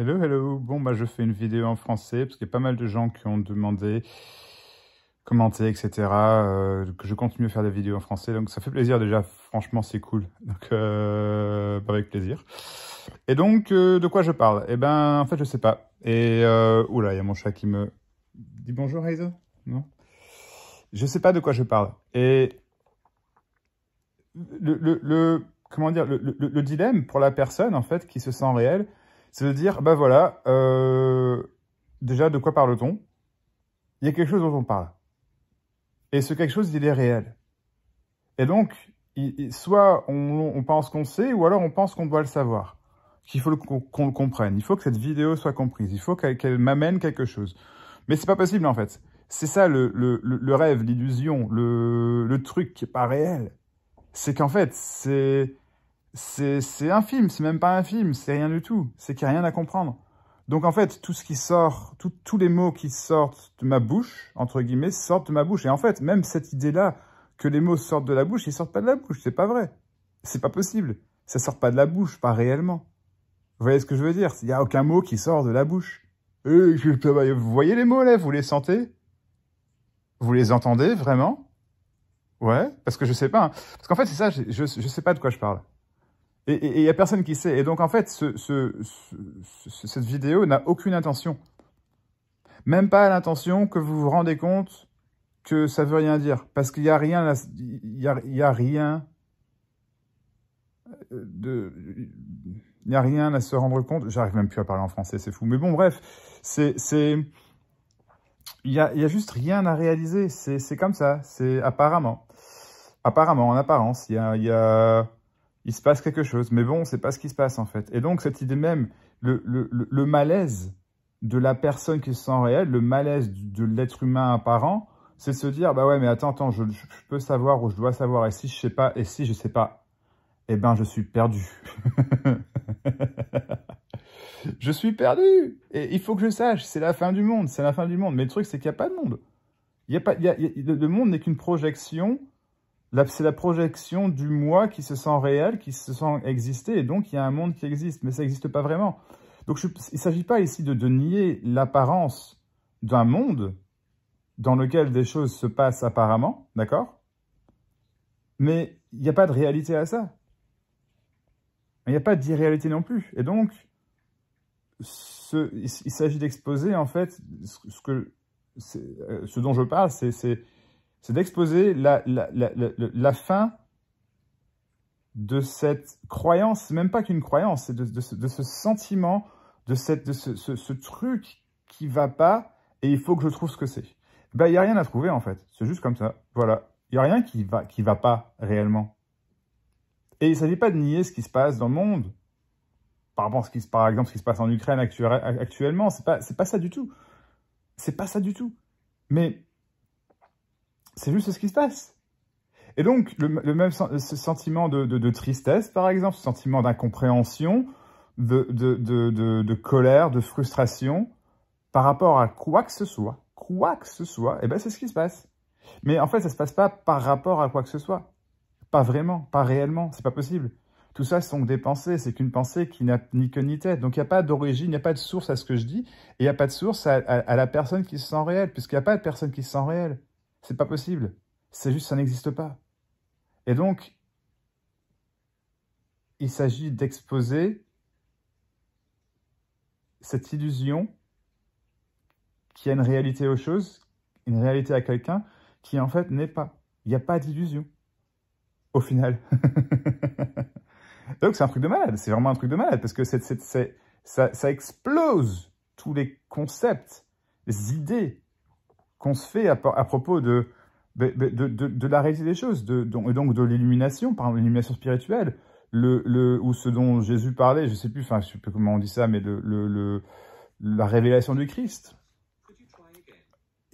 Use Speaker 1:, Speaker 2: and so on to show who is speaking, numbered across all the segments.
Speaker 1: Hello, hello. Bon, bah, je fais une vidéo en français parce qu'il y a pas mal de gens qui ont demandé, commenté, etc. Euh, que je continue à faire des vidéos en français. Donc, ça fait plaisir déjà. Franchement, c'est cool. Donc, euh, avec plaisir. Et donc, euh, de quoi je parle Eh ben, en fait, je sais pas. Et euh, oula, il y a mon chat qui me dit bonjour, Heizo. Non Je sais pas de quoi je parle. Et le, le, comment dire, le, le, dilemme pour la personne en fait qui se sent réelle c'est de dire, bah voilà, euh, déjà, de quoi parle-t-on Il y a quelque chose dont on parle. Et ce quelque chose, il est réel. Et donc, soit on, pense qu'on sait, ou alors on pense qu'on doit le savoir, qu'il faut qu'on le comprenne. Il faut que cette vidéo soit comprise. Il faut qu'elle m'amène quelque chose. Mais c'est pas possible, en fait. C'est ça le, rêve, l'illusion, le, le, truc qui est pas réel. C'est qu'en fait, c'est c'est un film, c'est même pas un film, c'est rien du tout, c'est qu'il n'y a rien à comprendre. Donc en fait, tout ce qui sort, tous les mots qui sortent de ma bouche, entre guillemets, sortent de ma bouche. Et en fait, même cette idée-là, que les mots sortent de la bouche, ils sortent pas de la bouche, c'est pas vrai. C'est pas possible. Ça ne sort pas de la bouche, pas réellement. Vous voyez ce que je veux dire Il n'y a aucun mot qui sort de la bouche. Euh, vous voyez les mots là, vous les sentez Vous les entendez vraiment Ouais, parce que je sais pas. Hein. Parce qu'en fait, c'est ça, je, ne sais pas de quoi je parle. Et il n'y a personne qui sait. Et donc, en fait, ce, cette vidéo n'a aucune intention. Même pas l'intention que vous vous rendez compte que ça veut rien dire. Parce qu'il n'y a rien... Il y a, rien... Euh, de... Il n'y a rien à se rendre compte. J'arrive même plus à parler en français, c'est fou. Mais bon, bref, c'est... Il n'y a, y a juste rien à réaliser. C'est comme ça. C'est apparemment. Apparemment, en apparence, il Y a il se passe quelque chose, mais bon, c'est pas ce qui se passe en fait. Et donc cette idée même, le, malaise de la personne qui se sent réelle, le malaise de l'être humain apparent, c'est se dire, bah ouais, mais attends, attends, je, peux savoir ou je dois savoir, et si je sais pas, et si je sais pas, eh ben je suis perdu. je suis perdu Et il faut que je sache, c'est la fin du monde, c'est la fin du monde. Mais le truc, c'est qu'il n'y a pas de monde. Il y a pas, il le monde n'est qu'une projection c'est la projection du moi qui se sent réel, qui se sent exister, et donc il y a un monde qui existe, mais ça n'existe pas vraiment. Donc il ne s'agit pas ici de, nier l'apparence d'un monde dans lequel des choses se passent apparemment, d'accord Mais il n'y a pas de réalité à ça. Il n'y a pas d'irréalité non plus. Et donc, ce, il, s'agit d'exposer en fait ce, que, euh, ce dont je parle, c'est c'est d'exposer la, la, la, la, fin de cette croyance, même pas qu'une croyance, c'est de, de, ce, de, ce, sentiment, de, cette, de ce, ce, truc qui va pas et il faut que je trouve ce que c'est. Ben, il n'y a rien à trouver en fait, c'est juste comme ça, voilà. Il n'y a rien qui va, qui va pas réellement. Et il ne s'agit pas de nier ce qui se passe dans le monde, par ce qui, par exemple, ce qui se passe en Ukraine actuellement, c'est pas, c'est pas ça du tout. C'est pas ça du tout. Mais c'est juste ce qui se passe. Et donc, le, même ce sentiment de, tristesse, par exemple, ce sentiment d'incompréhension, de, colère, de frustration, par rapport à quoi que ce soit, quoi que ce soit, et eh ben c'est ce qui se passe. Mais en fait, ça ne se passe pas par rapport à quoi que ce soit. Pas vraiment, pas réellement, c'est pas possible. Tout ça ce sont des pensées, c'est qu'une pensée qui n'a ni queue ni tête. Donc il n'y a pas d'origine, il n'y a pas de source à ce que je dis, et il n'y a pas de source à, à, la personne qui se sent réelle, puisqu'il n'y a pas de personne qui se sent réelle. C'est pas possible. C'est juste, ça n'existe pas. Et donc, il s'agit d'exposer cette illusion qui a une réalité aux choses, une réalité à quelqu'un qui en fait n'est pas. Il n'y a pas d'illusion, au final. Donc c'est un truc de malade, c'est vraiment un truc de malade, parce que ça explose tous les concepts, les idées, qu'on se fait à, propos de de, la réalité des choses, de, donc de l'illumination, par exemple l'illumination spirituelle, le, ou ce dont Jésus parlait, je ne sais plus, enfin je sais comment on dit ça, mais le, la révélation du Christ,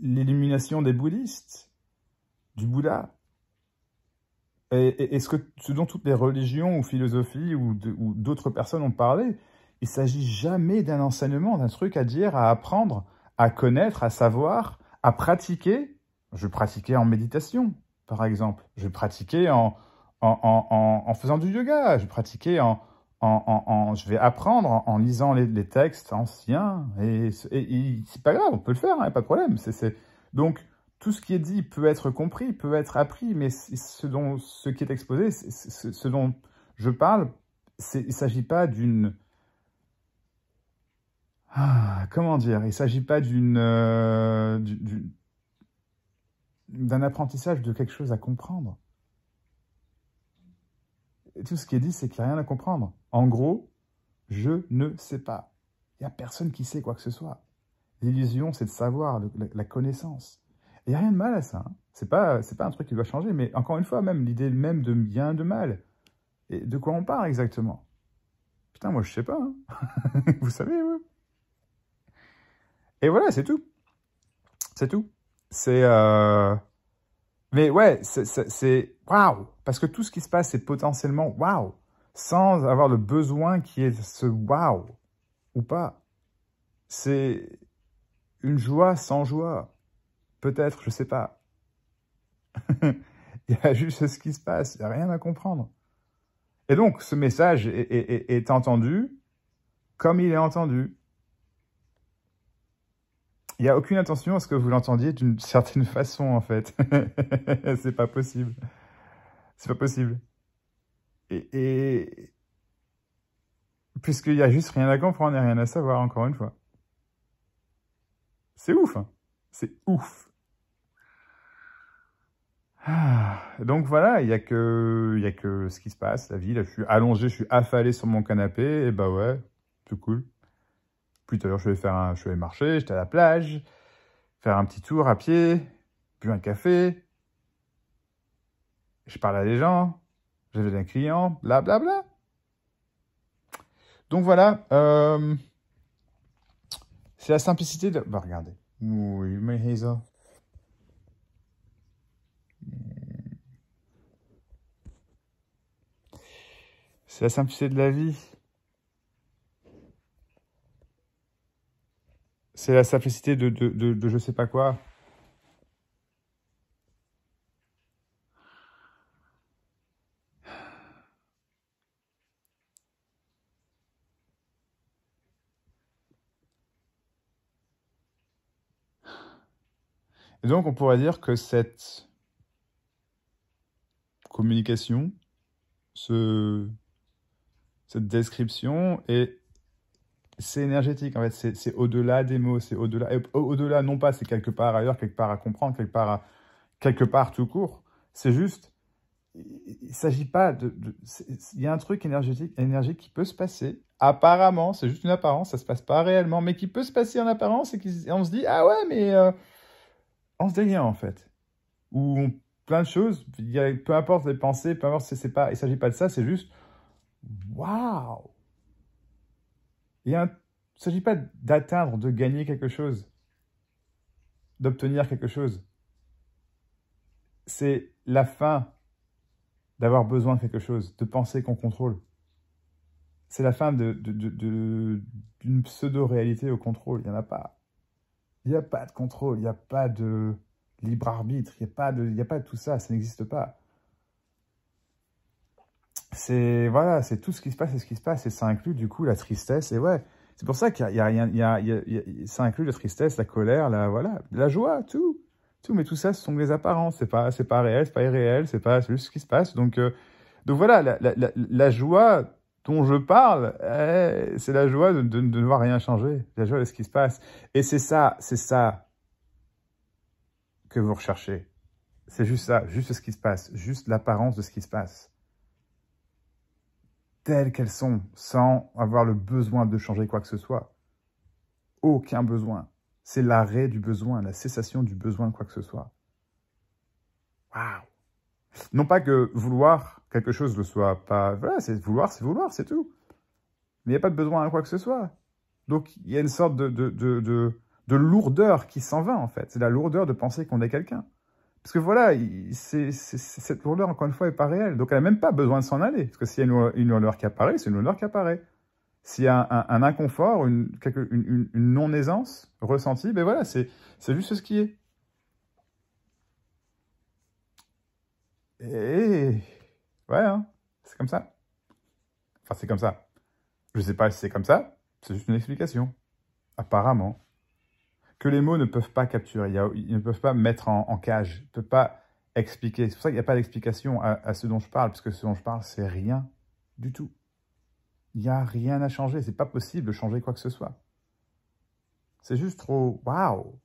Speaker 1: l'illumination des bouddhistes, du Bouddha. est ce, que, ce, dont toutes les religions ou philosophies ou d'autres personnes ont parlé, il s'agit jamais d'un enseignement, d'un truc à dire, à apprendre, à connaître, à savoir, à pratiquer. Je pratiquais en méditation, par exemple. Je pratiquais en, en, faisant du yoga. Je pratiquais en, je vais apprendre en, lisant les, les, textes anciens. Et, c'est pas grave, on peut le faire, hein, pas de problème. donc tout ce qui est dit peut être compris, peut être appris, mais ce dont ce qui est exposé, ce dont je parle, il ne s'agit pas d'une ah, comment dire Il ne s'agit pas euh, d'un apprentissage de quelque chose à comprendre. tout ce qui est dit, c'est qu'il n'y a rien à comprendre. En gros, je ne sais pas. Il n'y a personne qui sait quoi que ce soit. L'illusion, c'est de savoir, de la, connaissance. Il n'y a rien de mal à ça. Hein. C'est pas, un truc qui doit changer, mais encore une fois, même l'idée même de bien, de mal. Et de quoi on parle exactement Putain, moi je ne sais pas. Hein. Vous savez, oui. Et voilà, c'est tout. C'est tout. C'est... Euh, mais ouais, c'est... Waouh Parce que tout ce qui se passe, c'est potentiellement waouh Sans avoir le besoin qui est ce waouh ou pas. C'est une joie sans joie. Peut-être, je sais pas. il y a juste ce qui se passe, il n'y a rien à comprendre. Et donc, ce message est entendu comme il est entendu. Il n'y a aucune intention à ce que vous l'entendiez d'une certaine façon, en fait. c'est pas possible. C'est pas possible. Et, et... Puisqu'il n'y a juste rien à comprendre et rien à savoir, encore une fois. C'est ouf. Hein. c'est ouf. Ah, donc voilà, il n'y a, que... a que ce qui se passe, la vie. Là, je suis allongé, je suis affalé sur mon canapé. Et bah ouais, tout cool. Puis tout à je vais faire un, je vais marcher, j'étais à la plage, faire un petit tour à pied, puis un café. Je parlais à des gens, j'avais des clients, blablabla. Donc voilà, euh, c'est la simplicité de... Bah regardez. C'est la simplicité de la vie. C'est la simplicité de, de, de, je sais pas quoi. Et donc on pourrait dire que cette communication, ce, cette description est c'est énergétique, en fait, c'est au-delà des mots, c'est au-delà, au-delà, non pas c'est quelque part ailleurs, quelque part à comprendre, quelque part, quelque part tout court, c'est juste, il s'agit pas de, il y a un truc énergétique, qui peut se passer, apparemment, c'est juste une apparence, ça se passe pas réellement, mais qui peut se passer en apparence et, qui, on se dit, ah ouais, mais euh, on se délire en fait, ou plein de choses, peu importe les pensées, peu importe, c'est pas, il s'agit pas de ça, c'est juste, waouh il ne s'agit pas d'atteindre, de gagner quelque chose, d'obtenir quelque chose. C'est la fin d'avoir besoin de quelque chose, de penser qu'on contrôle. C'est la fin d'une de, de, pseudo-réalité au contrôle. Il n'y en a pas. Il n'y a pas de contrôle, il n'y a pas de libre arbitre, il n'y a, pas a pas de tout ça, ça n'existe pas. C'est voilà, c'est tout ce qui se passe et ce qui se passe. Et ça inclut du coup la tristesse. Et ouais, c'est pour ça qu'il y, a, ça inclut la tristesse, la colère, la, voilà, la joie, tout. Tout, mais tout ça, ce sont des apparences. C'est pas, c'est pas réel, c'est pas irréel, c'est pas juste ce qui se passe. Donc, euh, donc voilà, la, joie dont je parle, eh, c'est la joie de, ne voir rien changer, la joie de ce qui se passe. Et c'est ça, c'est ça que vous recherchez. C'est juste ça, juste ce qui se passe, juste l'apparence de ce qui se passe telles qu'elles sont, sans avoir le besoin de changer quoi que ce soit. Aucun besoin. C'est l'arrêt du besoin, la cessation du besoin quoi que ce soit. Waouh Non pas que vouloir quelque chose ne soit pas... Voilà, c'est vouloir, c'est vouloir, c'est tout. Mais il n'y a pas de besoin à quoi que ce soit. Donc, il y a une sorte de, de, de lourdeur qui s'en va, en fait. C'est la lourdeur de penser qu'on est quelqu'un. Parce que voilà, cette lourdeur, encore une fois, n'est pas réelle. Donc, elle n'a même pas besoin de s'en aller. Parce que s'il y a une, lourdeur qui apparaît, c'est une lourdeur qui apparaît. S'il y a un, inconfort, une, non-aisance ressentie, ben voilà, c'est juste ce qui est. Et... Ouais, hein, c'est comme ça. Enfin, c'est comme ça. Je sais pas si c'est comme ça, c'est juste une explication. Apparemment que les mots ne peuvent pas capturer, ils ne peuvent pas mettre en, cage, ils ne peuvent pas expliquer. C'est pour ça qu'il n'y a pas d'explication à, ce dont je parle, puisque ce dont je parle, c'est rien du tout. Il n'y a rien à changer, c'est pas possible de changer quoi que ce soit. C'est juste trop waouh.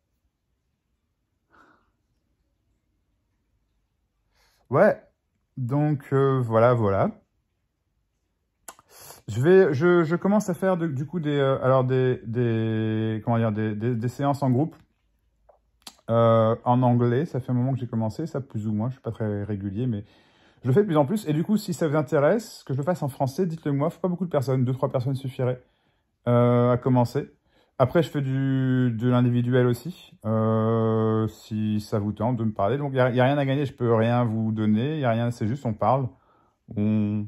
Speaker 1: Ouais, donc euh, voilà, voilà. Je vais, je, commence à faire du coup des, euh, alors des, comment dire, des, séances en groupe euh, en anglais. Ça fait un moment que j'ai commencé, ça plus ou moins. Je suis pas très régulier, mais je le fais de plus en plus. Et du coup, si ça vous intéresse, que je le fasse en français, dites-le moi. Faut pas beaucoup de personnes, deux trois personnes suffiraient euh, à commencer. Après, je fais de l'individuel aussi, si ça vous tente de me parler. Donc, il n'y a, rien à gagner, je peux rien vous donner, il n'y a rien, c'est juste on parle, on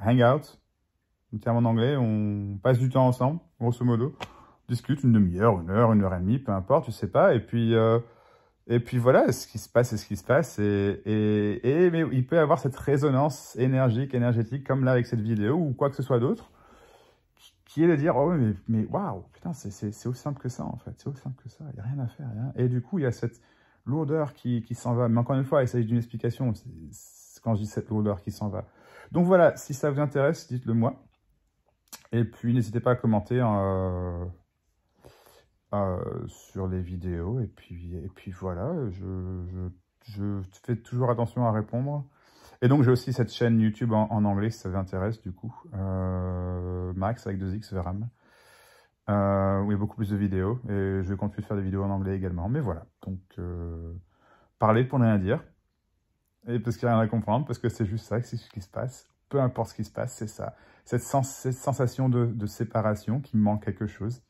Speaker 1: hang out, une terme en anglais, on passe du temps ensemble, grosso modo. On discute une demi-heure, une heure, une heure et demie, peu importe, je sais pas. Et puis, euh, et puis voilà, ce qui se passe, c'est ce qui se passe. Et, et, mais il peut y avoir cette résonance énergique, énergétique, comme là avec cette vidéo ou quoi que ce soit d'autre, qui est de dire, oh mais, mais waouh, putain, c'est aussi simple que ça en fait, c'est aussi simple que ça, il n'y a rien à faire. Et du coup, il y a cette lourdeur qui, qui s'en va. Mais encore une fois, il s'agit d'une explication, quand je dis cette lourdeur qui s'en va. Donc voilà, si ça vous intéresse, dites-le moi. Et puis, n'hésitez pas à commenter hein, euh, euh, sur les vidéos. Et puis, et puis voilà, je, je, fais toujours attention à répondre. Et donc, j'ai aussi cette chaîne YouTube en, anglais, si ça vous intéresse, du coup. Euh, Max avec 2X Veram. où il y a beaucoup plus de vidéos. Et je continuer de faire des vidéos en anglais également. Mais voilà, donc, parler pour ne rien dire. Et parce qu'il n'y a rien à comprendre, parce que c'est juste ça, c'est ce qui se passe peu importe ce qui se passe, c'est ça. Cette, sensation de, séparation qui manque quelque chose.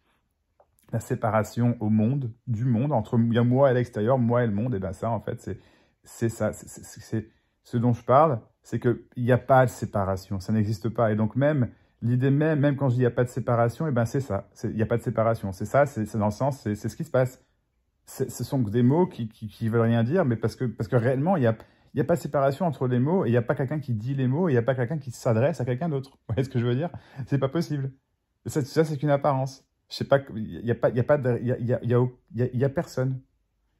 Speaker 1: La séparation au monde, du monde, entre moi et l'extérieur, moi et le monde, et ben ça, en fait, c'est ça. C'est ce dont je parle, c'est qu'il n'y a pas de séparation, ça n'existe pas. Et donc même, l'idée même, même quand je dis il n'y a pas de séparation, et ben c'est ça, il n'y a pas de séparation. C'est ça, c'est dans le sens, c'est ce qui se passe. Ce sont des mots qui, ne veulent rien dire, mais parce que, parce que réellement, il y a n'y a pas de séparation entre les mots, et il n'y a pas quelqu'un qui dit les mots, et il n'y a pas quelqu'un qui s'adresse à quelqu'un d'autre. Vous voyez ce que je veux dire C'est pas possible. Ça, c'est qu'une apparence. Je sais pas, il n'y a pas, il y a pas, il y a, y y a personne.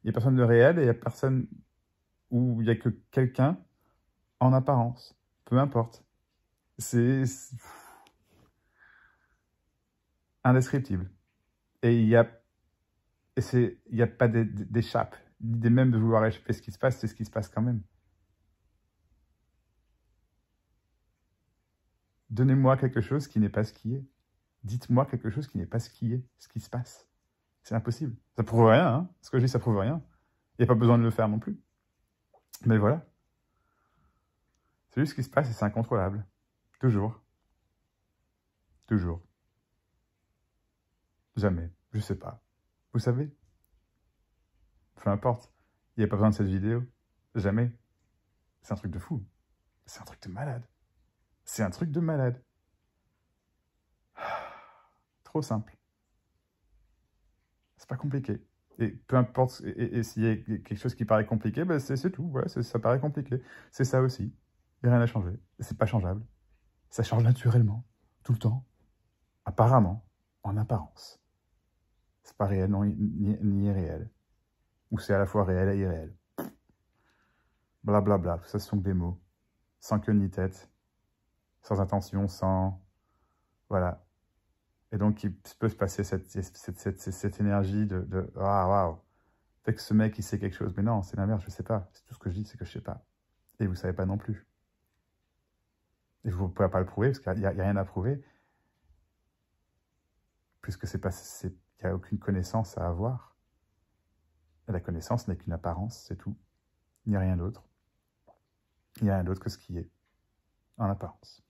Speaker 1: Il n'y a personne de réel, et il n'y a personne où il n'y a que quelqu'un en apparence. Peu importe. C'est indescriptible. Et il n'y a, et y a pas d'échappe. L'idée même de vouloir échapper ce qui se passe, c'est ce qui se passe quand même. Donnez-moi quelque chose qui n'est pas ce qui est. Dites-moi quelque chose qui n'est pas ce qui est, ce qui se passe. C'est impossible. Ça prouve rien, hein. Ce que je dis, ça prouve rien. Il n'y a pas besoin de le faire non plus. Mais voilà. C'est juste ce qui se passe et c'est incontrôlable. Toujours. Toujours. Jamais. Je sais pas. Vous savez Peu importe. Il n'y a pas besoin de cette vidéo. Jamais. C'est un truc de fou. C'est un truc de malade. C'est un truc de malade. Trop simple. C'est pas compliqué. Et peu importe, et, s'il y a quelque chose qui paraît compliqué, ben c'est tout, ça paraît compliqué. C'est ça aussi. Il n'y a rien à changer. C'est pas changeable. Ça change naturellement, tout le temps, apparemment, en apparence. C'est pas réel ni, irréel. Ou c'est à la fois réel et irréel. Blablabla, bla, bla, ça ce sont des mots. Sans queue ni tête, sans intention, sans... Voilà. Et donc, il peut se passer cette, énergie de, de ah, waouh Fait que ce mec, il sait quelque chose. Mais non, c'est la merde, je sais pas. C'est tout ce que je dis, c'est que je sais pas. Et vous savez pas non plus. Et vous ne pouvez pas le prouver, parce qu'il n'y a, a, rien à prouver. Puisque c'est pas... Il n'y a aucune connaissance à avoir. Et la connaissance n'est qu'une apparence, c'est tout. Il n'y a rien d'autre. Il n'y a rien d'autre que ce qui est, en apparence.